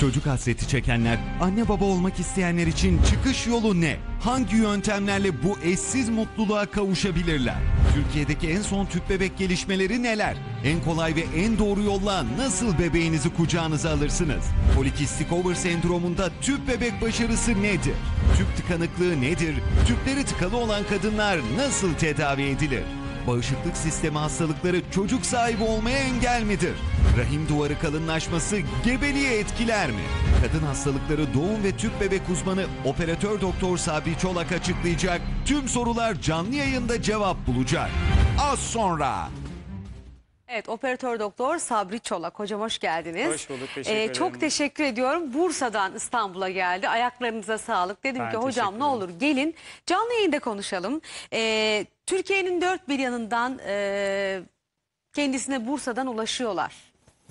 Çocuk hasreti çekenler, anne baba olmak isteyenler için çıkış yolu ne? Hangi yöntemlerle bu eşsiz mutluluğa kavuşabilirler? Türkiye'deki en son tüp bebek gelişmeleri neler? En kolay ve en doğru yolla nasıl bebeğinizi kucağınıza alırsınız? Polikistik over sendromunda tüp bebek başarısı nedir? Tüp tıkanıklığı nedir? Tüpleri tıkalı olan kadınlar nasıl tedavi edilir? Bağışıklık sistemi hastalıkları çocuk sahibi olmaya engel midir? Rahim duvarı kalınlaşması gebeliği etkiler mi? Kadın hastalıkları doğum ve tüp bebek uzmanı operatör doktor Sabri Çolak açıklayacak. Tüm sorular canlı yayında cevap bulacak. Az sonra Evet operatör doktor Sabri Çolak hocam hoş geldiniz. Hoş bulduk teşekkür ee, ederim. Çok teşekkür ediyorum. Bursa'dan İstanbul'a geldi. Ayaklarınıza sağlık. Dedim Ben ki hocam ne olur gelin canlı yayında konuşalım. Ee, Türkiye'nin dört bir yanından e, kendisine Bursa'dan ulaşıyorlar.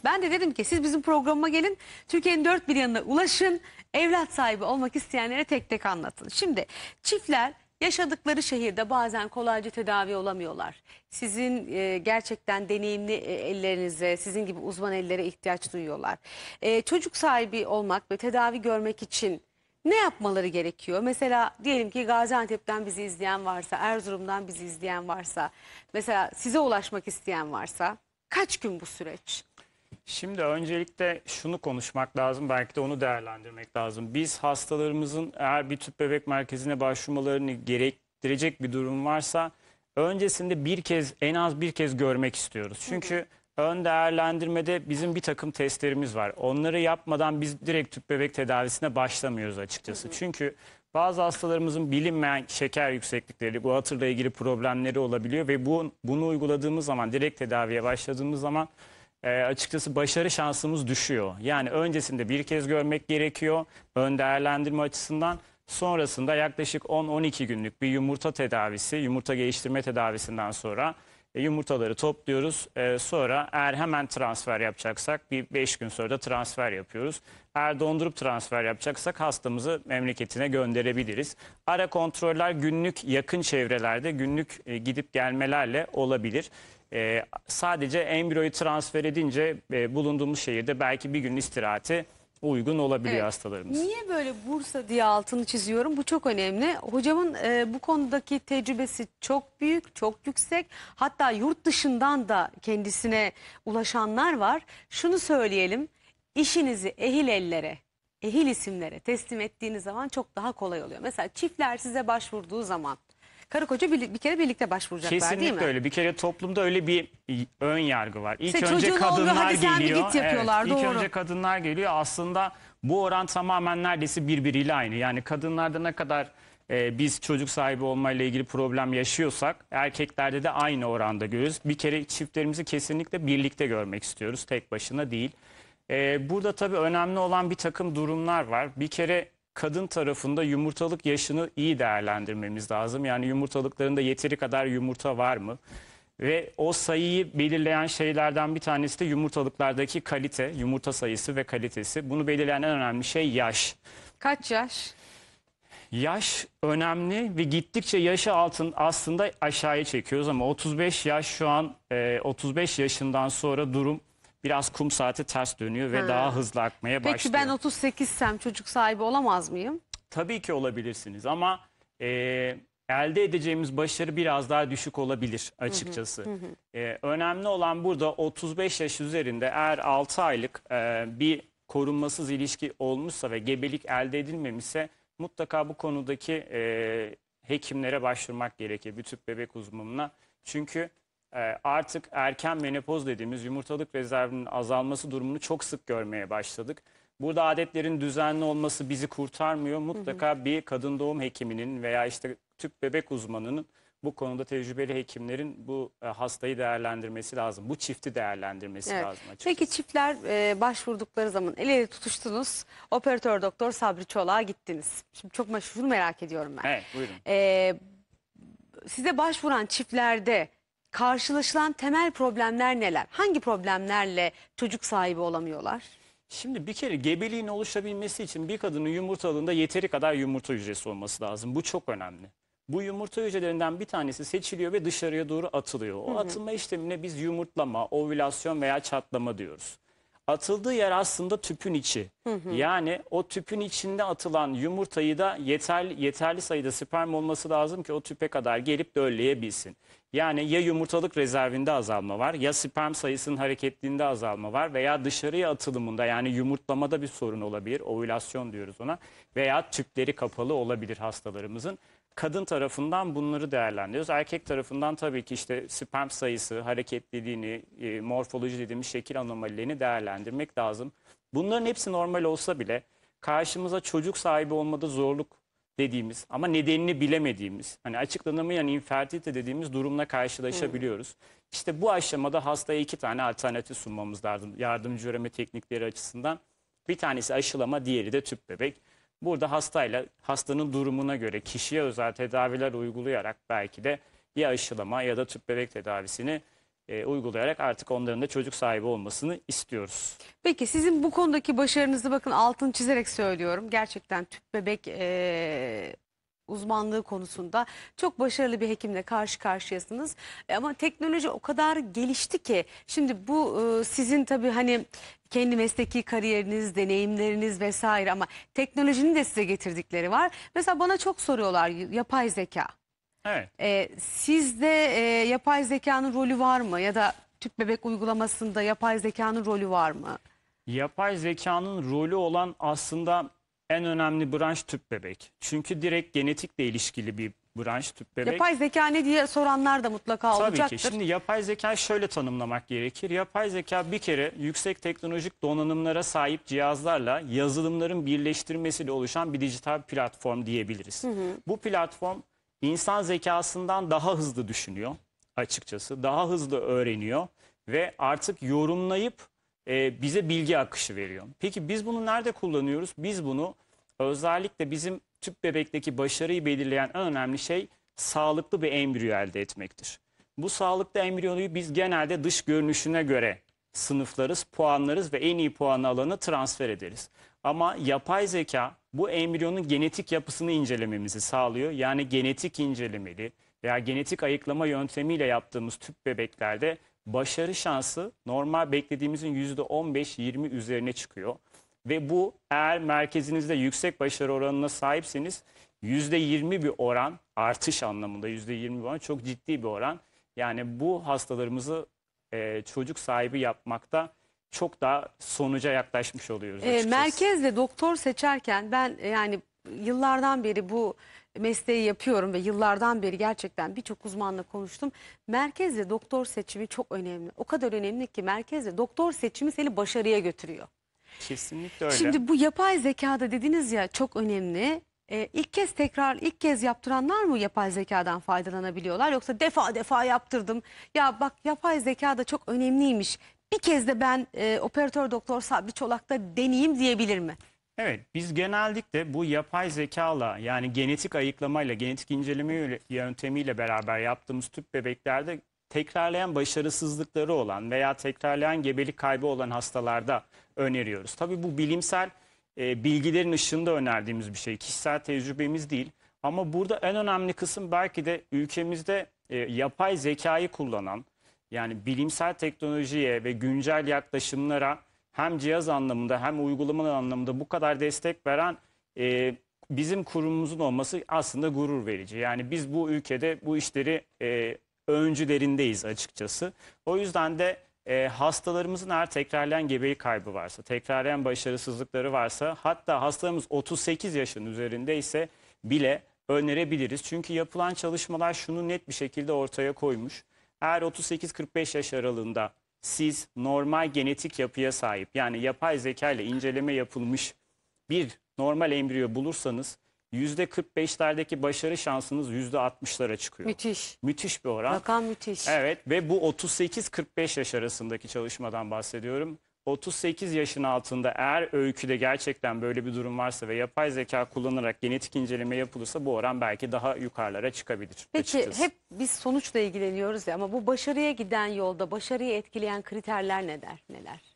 Ben de dedim ki siz bizim programıma gelin. Türkiye'nin dört bir yanına ulaşın. Evlat sahibi olmak isteyenlere tek tek anlatın. Şimdi çiftler yaşadıkları şehirde bazen kolayca tedavi olamıyorlar sizin e, gerçekten deneyimli e, ellerinize, sizin gibi uzman ellere ihtiyaç duyuyorlar. E, çocuk sahibi olmak ve tedavi görmek için ne yapmaları gerekiyor? Mesela diyelim ki Gaziantep'ten bizi izleyen varsa, Erzurum'dan bizi izleyen varsa, mesela size ulaşmak isteyen varsa kaç gün bu süreç? Şimdi öncelikle şunu konuşmak lazım, belki de onu değerlendirmek lazım. Biz hastalarımızın eğer bir tüp bebek merkezine başvurmalarını gerektirecek bir durum varsa öncesinde bir kez en az bir kez görmek istiyoruz. Çünkü ön değerlendirmede bizim bir takım testlerimiz var. Onları yapmadan biz direkt tüp bebek tedavisine başlamıyoruz açıkçası. Çünkü bazı hastalarımızın bilinmeyen şeker yükseklikleri, bu hatırla ilgili problemleri olabiliyor ve bu, bunu uyguladığımız zaman, direkt tedaviye başladığımız zaman e, açıkçası başarı şansımız düşüyor. Yani öncesinde bir kez görmek gerekiyor ön değerlendirme açısından. Sonrasında yaklaşık 10-12 günlük bir yumurta tedavisi, yumurta geliştirme tedavisinden sonra e, yumurtaları topluyoruz. E, sonra eğer hemen transfer yapacaksak bir 5 gün sonra da transfer yapıyoruz. Eğer dondurup transfer yapacaksak hastamızı memleketine gönderebiliriz. Ara kontroller günlük yakın çevrelerde günlük e, gidip gelmelerle olabilir. E, sadece embriyoyu transfer edince e, bulunduğumuz şehirde belki bir gün istirahati uygun olabiliyor Evet. hastalarımız. Niye böyle Bursa diye altını çiziyorum? Bu çok önemli. Hocamın e, bu konudaki tecrübesi çok büyük, çok yüksek. Hatta yurt dışından da kendisine ulaşanlar var. Şunu söyleyelim. işinizi ehil ellere, ehil isimlere teslim ettiğiniz zaman çok daha kolay oluyor. Mesela çiftler size başvurduğu zaman karı koca bir, bir kere birlikte başvuracaklar Kesinlikle değil mi? Kesinlikle öyle. Bir kere toplumda öyle bir ön yargı var. İlk işte önce kadınlar oluyor, hadi geliyor. Sen git yapıyorlar, evet, doğru. İlk önce kadınlar geliyor. Aslında bu oran tamamen neredeyse birbiriyle aynı. Yani kadınlarda ne kadar e, biz çocuk sahibi olmayla ilgili problem yaşıyorsak erkeklerde de aynı oranda görürüz. Bir kere çiftlerimizi kesinlikle birlikte görmek istiyoruz. Tek başına değil. E, burada tabii önemli olan bir takım durumlar var. Bir kere kadın tarafında yumurtalık yaşını iyi değerlendirmemiz lazım. Yani yumurtalıklarında yeteri kadar yumurta var mı? Ve o sayıyı belirleyen şeylerden bir tanesi de yumurtalıklardaki kalite, yumurta sayısı ve kalitesi. Bunu belirleyen en önemli şey yaş. Kaç yaş? Yaş önemli ve gittikçe yaşı altın aslında aşağıya çekiyoruz ama 35 yaş şu an 35 e, yaşından sonra durum biraz kum saati ters dönüyor ve Ha. daha hızlı akmaya Peki başlıyor. ben 38 sem çocuk sahibi olamaz mıyım? Tabii ki olabilirsiniz ama e, elde edeceğimiz başarı biraz daha düşük olabilir açıkçası. E, önemli olan burada 35 yaş üzerinde eğer 6 aylık e, bir korunmasız ilişki olmuşsa ve gebelik elde edilmemişse mutlaka bu konudaki e, hekimlere başvurmak gerekir bütün bebek uzmanına. Çünkü ee, artık erken menopoz dediğimiz yumurtalık rezervinin azalması durumunu çok sık görmeye başladık. Burada adetlerin düzenli olması bizi kurtarmıyor. Mutlaka hı hı. bir kadın doğum hekiminin veya işte tüp bebek uzmanının bu konuda tecrübeli hekimlerin bu e, hastayı değerlendirmesi lazım. Bu çifti değerlendirmesi evet. lazım açıkçası. Peki çiftler e, başvurdukları zaman el ele tutuştunuz. Operatör doktor Sabri Çolak'a gittiniz. Şimdi çok meşhur merak ediyorum ben. Evet buyurun. E, size başvuran çiftlerde karşılaşılan temel problemler neler? Hangi problemlerle çocuk sahibi olamıyorlar? Şimdi bir kere gebeliğin oluşabilmesi için bir kadının yumurtalığında yeteri kadar yumurta hücresi olması lazım. Bu çok önemli. Bu yumurta hücrelerinden bir tanesi seçiliyor ve dışarıya doğru atılıyor. O hı hı. atılma işlemine biz yumurtlama, ovülasyon veya çatlama diyoruz. Atıldığı yer aslında tüpün içi. Hı hı. Yani o tüpün içinde atılan yumurtayı da yeterli, yeterli sayıda sperm olması lazım ki o tüpe kadar gelip dölleyebilsin. Yani ya yumurtalık rezervinde azalma var ya sperm sayısının hareketliğinde azalma var veya dışarıya atılımında yani yumurtlamada bir sorun olabilir. Ovülasyon diyoruz ona veya tüpleri kapalı olabilir hastalarımızın kadın tarafından bunları değerlendiriyoruz. Erkek tarafından tabii ki işte sperm sayısı, hareketliliğini, e, morfoloji dediğimiz şekil anomalilerini değerlendirmek lazım. Bunların hepsi normal olsa bile karşımıza çocuk sahibi olmada zorluk dediğimiz ama nedenini bilemediğimiz, hani açıklanamayan infertilite dediğimiz durumla karşılaşabiliyoruz. Hmm. İşte bu aşamada hastaya iki tane alternatif sunmamız lazım yardımcı üreme teknikleri açısından. Bir tanesi aşılama, diğeri de tüp bebek. Burada hastayla hastanın durumuna göre kişiye özel tedaviler uygulayarak belki de ya aşılama ya da tüp bebek tedavisini e, uygulayarak artık onların da çocuk sahibi olmasını istiyoruz. Peki sizin bu konudaki başarınızı bakın altını çizerek söylüyorum. Gerçekten tüp bebek e, uzmanlığı konusunda çok başarılı bir hekimle karşı karşıyasınız. E, ama teknoloji o kadar gelişti ki şimdi bu e, sizin tabii hani kendi mesleki kariyeriniz, deneyimleriniz vesaire ama teknolojinin de size getirdikleri var. Mesela bana çok soruyorlar yapay zeka. Evet. E, sizde e, yapay zekanın rolü var mı ya da tüp bebek uygulamasında yapay zekanın rolü var mı? Yapay zekanın rolü olan aslında en önemli branş tüp bebek. Çünkü direkt genetikle ilişkili bir branş tüp bebek. Yapay zeka ne diye soranlar da mutlaka Tabii olacaktır. Tabii ki. Şimdi yapay zeka şöyle tanımlamak gerekir. Yapay zeka bir kere yüksek teknolojik donanımlara sahip cihazlarla yazılımların birleştirmesiyle oluşan bir dijital platform diyebiliriz. Hı hı. Bu platform insan zekasından daha hızlı düşünüyor açıkçası. Daha hızlı öğreniyor ve artık yorumlayıp e, bize bilgi akışı veriyor. Peki biz bunu nerede kullanıyoruz? Biz bunu özellikle bizim tüp bebekteki başarıyı belirleyen en önemli şey sağlıklı bir embriyo elde etmektir. Bu sağlıklı embriyonu biz genelde dış görünüşüne göre sınıflarız, puanlarız ve en iyi puanı alanı transfer ederiz. Ama yapay zeka bu embriyonun genetik yapısını incelememizi sağlıyor. Yani genetik incelemeli veya genetik ayıklama yöntemiyle yaptığımız tüp bebeklerde başarı şansı normal beklediğimizin %15-20 üzerine çıkıyor. Ve bu eğer merkezinizde yüksek başarı oranına sahipseniz %20 bir oran artış anlamında %20 bir oran çok ciddi bir oran. Yani bu hastalarımızı e, çocuk sahibi yapmakta çok daha sonuca yaklaşmış oluyoruz. E, merkezle doktor seçerken ben yani yıllardan beri bu mesleği yapıyorum ve yıllardan beri gerçekten birçok uzmanla konuştum. Merkez doktor seçimi çok önemli. O kadar önemli ki merkez doktor seçimi seni başarıya götürüyor. Kesinlikle öyle. Şimdi bu yapay zekada dediniz ya çok önemli. Ee, ilk kez tekrar ilk kez yaptıranlar mı yapay zekadan faydalanabiliyorlar yoksa defa defa yaptırdım ya bak yapay zekada çok önemliymiş bir kez de ben e, operatör doktor Sabri Çolak'ta deneyeyim diyebilir mi? Evet biz genellikle bu yapay zekala yani genetik ayıklamayla, genetik inceleme yöntemiyle beraber yaptığımız tüp bebeklerde tekrarlayan başarısızlıkları olan veya tekrarlayan gebelik kaybı olan hastalarda öneriyoruz. Tabii bu bilimsel e, bilgilerin ışığında önerdiğimiz bir şey. Kişisel tecrübemiz değil. Ama burada en önemli kısım belki de ülkemizde e, yapay zekayı kullanan yani bilimsel teknolojiye ve güncel yaklaşımlara hem cihaz anlamında hem uygulama anlamında bu kadar destek veren e, bizim kurumumuzun olması aslında gurur verici. Yani biz bu ülkede bu işleri e, öncülerindeyiz açıkçası. O yüzden de e, hastalarımızın eğer tekrarlayan gebelik kaybı varsa, tekrarlayan başarısızlıkları varsa, hatta hastamız 38 yaşın üzerindeyse bile önerebiliriz. Çünkü yapılan çalışmalar şunu net bir şekilde ortaya koymuş. Eğer 38-45 yaş aralığında siz normal genetik yapıya sahip yani yapay zeka ile inceleme yapılmış bir normal embriyo bulursanız %45'lerdeki başarı şansınız %60'lara çıkıyor. Müthiş. Müthiş bir oran. Rakam müthiş. Evet ve bu 38-45 yaş arasındaki çalışmadan bahsediyorum. 38 yaşın altında eğer öyküde gerçekten böyle bir durum varsa ve yapay zeka kullanarak genetik inceleme yapılırsa bu oran belki daha yukarılara çıkabilir. Peki açıkçası. hep biz sonuçla ilgileniyoruz ya ama bu başarıya giden yolda başarıyı etkileyen kriterler neler? neler?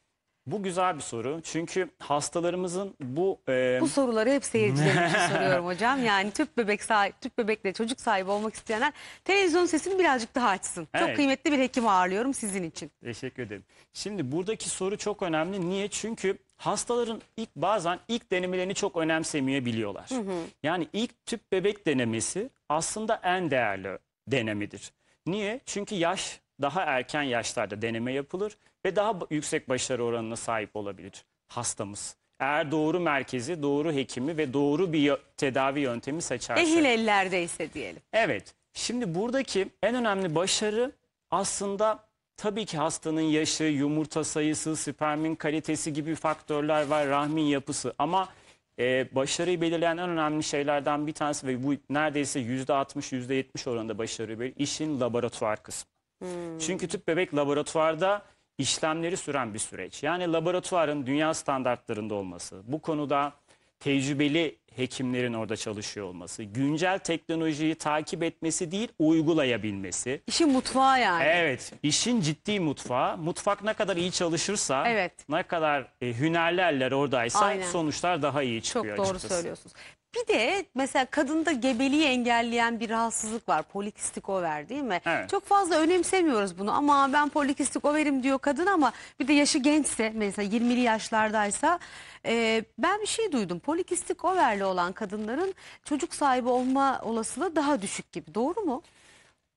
Bu güzel bir soru. Çünkü hastalarımızın bu... E... Bu soruları hep seyircilerim için soruyorum hocam. Yani tüp bebek sahibi, tüp bebekle çocuk sahibi olmak isteyenler televizyon sesini birazcık daha açsın. Evet. Çok kıymetli bir hekim ağırlıyorum sizin için. Teşekkür ederim. Şimdi buradaki soru çok önemli. Niye? Çünkü hastaların ilk bazen ilk denemelerini çok önemsemeyebiliyorlar. Hı hı. Yani ilk tüp bebek denemesi aslında en değerli denemedir. Niye? Çünkü yaş daha erken yaşlarda deneme yapılır ve daha yüksek başarı oranına sahip olabilir hastamız. Eğer doğru merkezi, doğru hekimi ve doğru bir tedavi yöntemi seçerse. Ehil ellerdeyse diyelim. Evet. Şimdi buradaki en önemli başarı aslında tabii ki hastanın yaşı, yumurta sayısı, spermin kalitesi gibi faktörler var, rahmin yapısı ama e, başarıyı belirleyen en önemli şeylerden bir tanesi ve bu neredeyse %60-%70 oranında başarıyı belirleyen işin laboratuvar kısmı. Hmm. Çünkü tüp bebek laboratuvarda işlemleri süren bir süreç. Yani laboratuvarın dünya standartlarında olması, bu konuda tecrübeli hekimlerin orada çalışıyor olması, güncel teknolojiyi takip etmesi değil uygulayabilmesi. İşin mutfağı yani. Evet, işin ciddi mutfağı. Mutfak ne kadar iyi çalışırsa, Evet. ne kadar e, hünerli eller oradaysa Aynen. sonuçlar daha iyi çıkıyor. Çok doğru açıkçası. söylüyorsunuz. Bir de mesela kadında gebeliği engelleyen bir rahatsızlık var. Polikistik over değil mi? Evet. Çok fazla önemsemiyoruz bunu ama ben polikistik overim diyor kadın ama bir de yaşı gençse mesela 20'li yaşlardaysa e, ben bir şey duydum. Polikistik overli olan kadınların çocuk sahibi olma olasılığı daha düşük gibi. Doğru mu?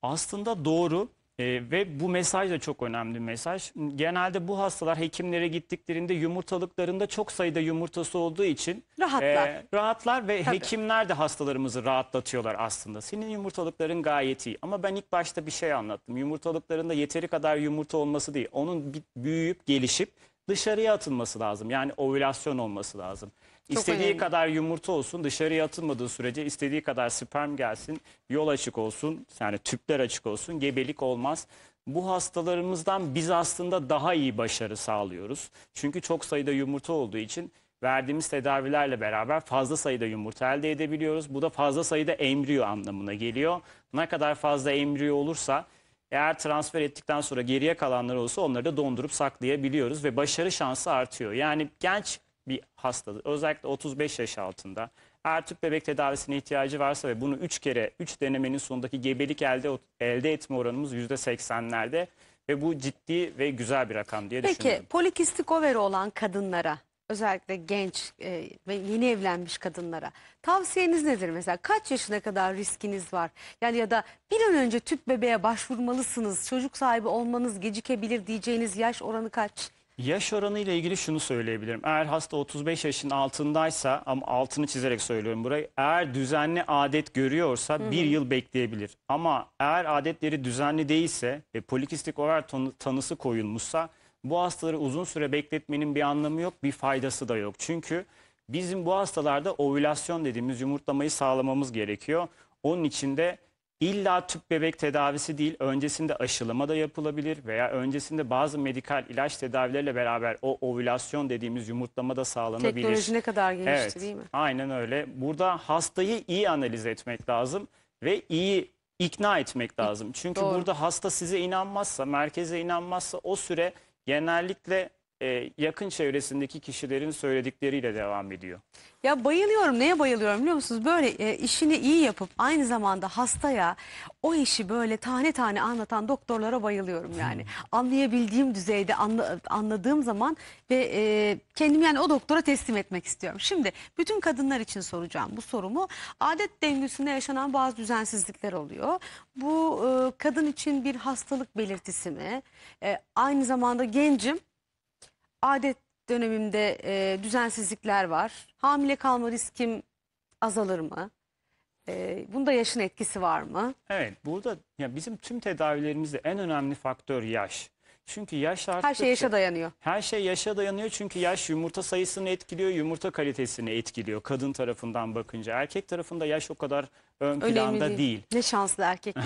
Aslında doğru e, ve bu mesaj da çok önemli bir mesaj. Genelde bu hastalar hekimlere gittiklerinde yumurtalıklarında çok sayıda yumurtası olduğu için Rahatlar. e, rahatlar ve Tabii. hekimler de hastalarımızı rahatlatıyorlar aslında. Senin yumurtalıkların gayet iyi ama ben ilk başta bir şey anlattım. Yumurtalıklarında yeteri kadar yumurta olması değil. Onun büyüyüp gelişip dışarıya atılması lazım. Yani ovülasyon olması lazım. İstediği önemli. kadar yumurta olsun dışarıya atılmadığı sürece istediği kadar sperm gelsin, yol açık olsun, yani tüpler açık olsun, gebelik olmaz. Bu hastalarımızdan biz aslında daha iyi başarı sağlıyoruz. Çünkü çok sayıda yumurta olduğu için verdiğimiz tedavilerle beraber fazla sayıda yumurta elde edebiliyoruz. Bu da fazla sayıda embriyo anlamına geliyor. Ne kadar fazla embriyo olursa eğer transfer ettikten sonra geriye kalanlar olsa onları da dondurup saklayabiliyoruz ve başarı şansı artıyor. Yani genç bir hastadır özellikle 35 yaş altında her tüp bebek tedavisine ihtiyacı varsa ve bunu 3 kere 3 denemenin sonundaki gebelik elde elde etme oranımız %80'lerde ve bu ciddi ve güzel bir rakam diye Peki, düşünüyorum. Peki polikistik overi olan kadınlara özellikle genç e, ve yeni evlenmiş kadınlara tavsiyeniz nedir mesela kaç yaşına kadar riskiniz var yani ya da bir an önce tüp bebeğe başvurmalısınız çocuk sahibi olmanız gecikebilir diyeceğiniz yaş oranı kaç? Yaş oranı ile ilgili şunu söyleyebilirim. Eğer hasta 35 yaşın altındaysa ama altını çizerek söylüyorum burayı. Eğer düzenli adet görüyorsa hı hı. bir yıl bekleyebilir. Ama eğer adetleri düzenli değilse ve polikistik over tanısı koyulmuşsa bu hastaları uzun süre bekletmenin bir anlamı yok, bir faydası da yok. Çünkü bizim bu hastalarda ovülasyon dediğimiz yumurtlamayı sağlamamız gerekiyor. Onun için de İlla tüp bebek tedavisi değil, öncesinde aşılama da yapılabilir veya öncesinde bazı medikal ilaç tedavileriyle beraber o ovülasyon dediğimiz yumurtlama da sağlanabilir. Teknoloji ne kadar gelişti evet, değil mi? Aynen öyle. Burada hastayı iyi analiz etmek lazım ve iyi ikna etmek lazım. Çünkü Doğru. burada hasta size inanmazsa, merkeze inanmazsa o süre genellikle e, yakın çevresindeki kişilerin söyledikleriyle devam ediyor. Ya bayılıyorum. Neye bayılıyorum biliyor musunuz? Böyle e, işini iyi yapıp aynı zamanda hastaya o işi böyle tane tane anlatan doktorlara bayılıyorum yani. Hmm. Anlayabildiğim düzeyde anla, anladığım zaman ve e, kendimi yani o doktora teslim etmek istiyorum. Şimdi bütün kadınlar için soracağım bu sorumu. Adet dengesinde yaşanan bazı düzensizlikler oluyor. Bu e, kadın için bir hastalık belirtisi mi? E, aynı zamanda gencim adet dönemimde e, düzensizlikler var. Hamile kalma riskim azalır mı? E, bunda yaşın etkisi var mı? Evet burada ya bizim tüm tedavilerimizde en önemli faktör yaş. Çünkü yaş arttıkça... Her şey yaşa dayanıyor. Her şey yaşa dayanıyor çünkü yaş yumurta sayısını etkiliyor, yumurta kalitesini etkiliyor kadın tarafından bakınca. Erkek tarafında yaş o kadar ön Önemli planda değil. değil. Ne şanslı erkekler.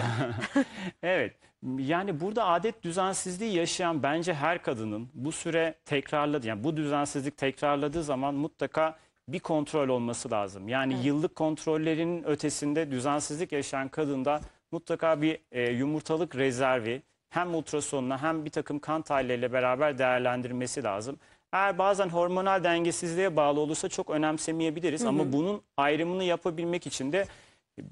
evet. Yani burada adet düzensizliği yaşayan bence her kadının bu süre tekrarladı yani bu düzensizlik tekrarladığı zaman mutlaka bir kontrol olması lazım. Yani evet. yıllık kontrollerin ötesinde düzensizlik yaşayan kadında mutlaka bir e, yumurtalık rezervi hem ultrasonla hem bir takım kan tahlilleriyle beraber değerlendirmesi lazım. Eğer bazen hormonal dengesizliğe bağlı olursa çok önemsemeyebiliriz hı hı. ama bunun ayrımını yapabilmek için de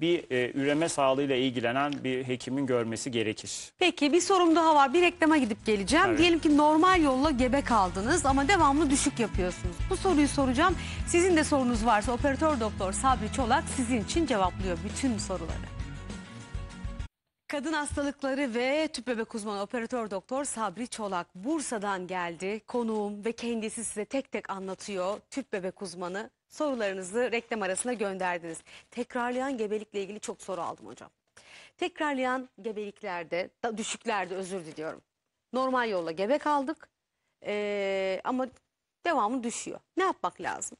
bir e, üreme sağlığıyla ilgilenen bir hekimin görmesi gerekir. Peki bir sorum daha var. Bir reklama gidip geleceğim. Evet. Diyelim ki normal yolla gebe kaldınız ama devamlı düşük yapıyorsunuz. Bu soruyu soracağım. Sizin de sorunuz varsa operatör doktor Sabri Çolak sizin için cevaplıyor bütün soruları. Kadın hastalıkları ve tüp bebek uzmanı operatör doktor Sabri Çolak Bursa'dan geldi. Konuğum ve kendisi size tek tek anlatıyor. Tüp bebek uzmanı sorularınızı reklam arasına gönderdiniz. Tekrarlayan gebelikle ilgili çok soru aldım hocam. Tekrarlayan gebeliklerde, düşüklerde özür diliyorum. Normal yolla gebe kaldık ee, ama devamı düşüyor. Ne yapmak lazım?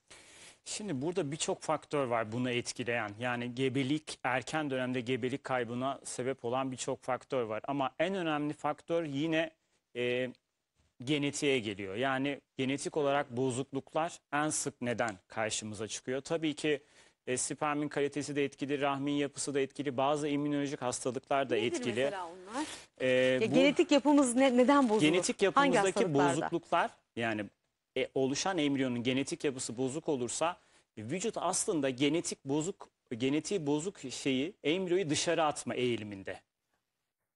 Şimdi burada birçok faktör var bunu etkileyen. Yani gebelik, erken dönemde gebelik kaybına sebep olan birçok faktör var. Ama en önemli faktör yine e, genetiğe geliyor. Yani genetik olarak bozukluklar en sık neden karşımıza çıkıyor. Tabii ki e, spermin kalitesi de etkili, rahmin yapısı da etkili, bazı immünolojik hastalıklar da Nedir etkili. mesela onlar? E, Ya bu genetik yapımız ne, neden bozulur? genetik Hangi yapımızdaki bozukluklar yani e, oluşan embriyonun genetik yapısı bozuk olursa e, vücut aslında genetik bozuk genetiği bozuk şeyi embriyoyu dışarı atma eğiliminde.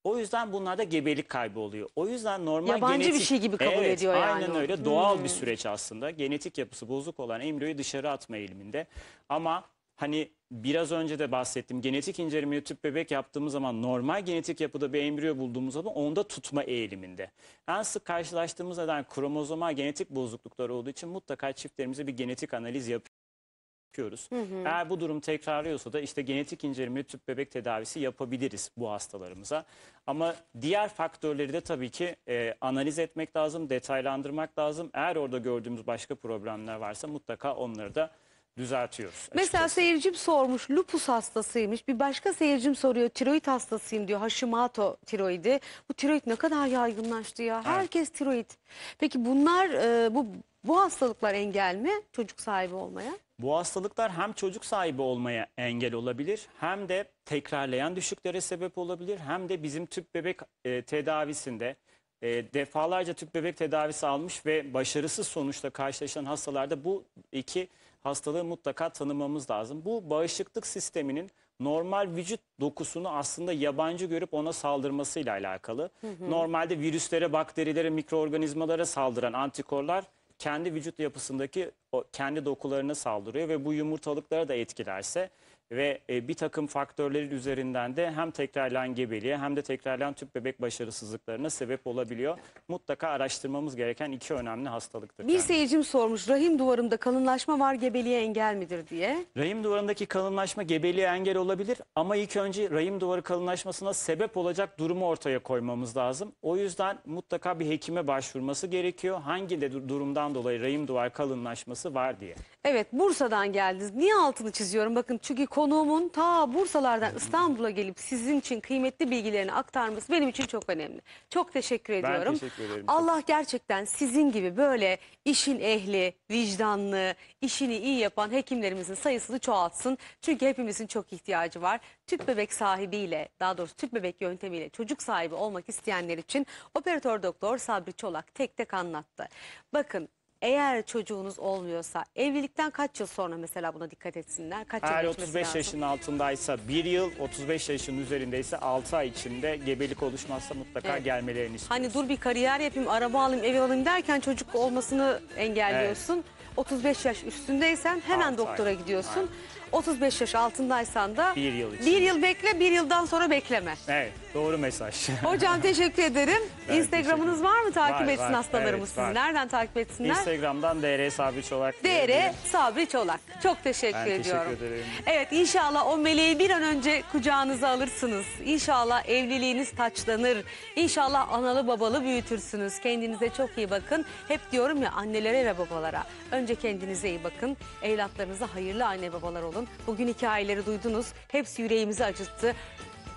O yüzden bunlarda gebelik kaybı oluyor. O yüzden normal Yabancı genetik... bir şey gibi kabul evet, ediyor aynen yani. Aynen öyle. Doğal hmm. bir süreç aslında. Genetik yapısı bozuk olan embriyoyu dışarı atma eğiliminde. Ama hani biraz önce de bahsettim. Genetik incelemeyi tüp bebek yaptığımız zaman normal genetik yapıda bir embriyo bulduğumuz zaman onda tutma eğiliminde. En sık karşılaştığımız neden kromozoma genetik bozuklukları olduğu için mutlaka çiftlerimize bir genetik analiz yapıyoruz. Hı hı. Eğer bu durum tekrarlıyorsa da işte genetik inceleme tüp bebek tedavisi yapabiliriz bu hastalarımıza. Ama diğer faktörleri de tabii ki e, analiz etmek lazım, detaylandırmak lazım. Eğer orada gördüğümüz başka problemler varsa mutlaka onları da düzeltiyoruz. Açıkçası. Mesela seyircim sormuş lupus hastasıymış. Bir başka seyircim soruyor tiroid hastasıyım diyor. Hashimoto tiroidi. Bu tiroid ne kadar yaygınlaştı ya. Herkes tiroid. Peki bunlar e, bu bu hastalıklar engel mi çocuk sahibi olmaya? Bu hastalıklar hem çocuk sahibi olmaya engel olabilir hem de tekrarlayan düşüklere sebep olabilir hem de bizim tüp bebek e, tedavisinde e, defalarca tüp bebek tedavisi almış ve başarısız sonuçla karşılaşan hastalarda bu iki hastalığı mutlaka tanımamız lazım. Bu bağışıklık sisteminin normal vücut dokusunu aslında yabancı görüp ona saldırmasıyla alakalı. Hı hı. Normalde virüslere, bakterilere, mikroorganizmalara saldıran antikorlar kendi vücut yapısındaki o kendi dokularına saldırıyor ve bu yumurtalıklara da etkilerse ve e, bir takım faktörlerin üzerinden de hem tekrarlan gebeliğe hem de tekrarlan tüp bebek başarısızlıklarına sebep olabiliyor. Mutlaka araştırmamız gereken iki önemli hastalıktır. Bir seyircim sormuş rahim duvarımda kalınlaşma var gebeliğe engel midir diye. Rahim duvarındaki kalınlaşma gebeliğe engel olabilir ama ilk önce rahim duvarı kalınlaşmasına sebep olacak durumu ortaya koymamız lazım. O yüzden mutlaka bir hekime başvurması gerekiyor. Hangi de durumdan dolayı rahim duvar kalınlaşması var diye. Evet Bursa'dan geldiniz. Niye altını çiziyorum? Bakın çünkü konuğumun ta Bursalardan İstanbul'a gelip sizin için kıymetli bilgilerini aktarması benim için çok önemli. Çok teşekkür ediyorum. Ben teşekkür ederim. Allah gerçekten sizin gibi böyle işin ehli, vicdanlı, işini iyi yapan hekimlerimizin sayısını çoğaltsın. Çünkü hepimizin çok ihtiyacı var. Tüp bebek sahibiyle, daha doğrusu tüp bebek yöntemiyle çocuk sahibi olmak isteyenler için operatör doktor Sabri Çolak tek tek anlattı. Bakın eğer çocuğunuz olmuyorsa evlilikten kaç yıl sonra mesela buna dikkat etsinler? Kaç Eğer yıl geçmesi 35 lazım? yaşın altındaysa bir yıl, 35 yaşın üzerindeyse 6 ay içinde gebelik oluşmazsa mutlaka Evet. gelmelerini istiyoruz. Hani dur bir kariyer yapayım, araba alayım, ev alayım derken çocuk olmasını engelliyorsun. 35 yaş üstündeysen hemen Altı ay. doktora gidiyorsun. 35 yaş altındaysan da Bir yıl bir yıl bekle, bir yıldan sonra bekleme. Evet. Doğru mesaj. Hocam teşekkür ederim. Ben Instagram'ınız teşekkür var mı? Takip var, etsin hastalarımız evet, sizi. Var. Nereden takip etsinler? Instagram'dan DR Sabri Çolak. DR Sabri Çolak. Çok teşekkür ben ediyorum. teşekkür ederim. Evet inşallah o meleği bir an önce kucağınıza alırsınız. İnşallah evliliğiniz taçlanır. İnşallah analı babalı büyütürsünüz. Kendinize çok iyi bakın. Hep diyorum ya annelere ve babalara. Önce kendinize iyi bakın. Evlatlarınıza hayırlı anne babalar olun. Bugün hikayeleri duydunuz. Hepsi yüreğimizi acıttı.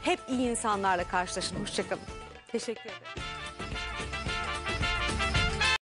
Hep iyi insanlarla karşılaşın. Hoşçakalın. Teşekkür ederim.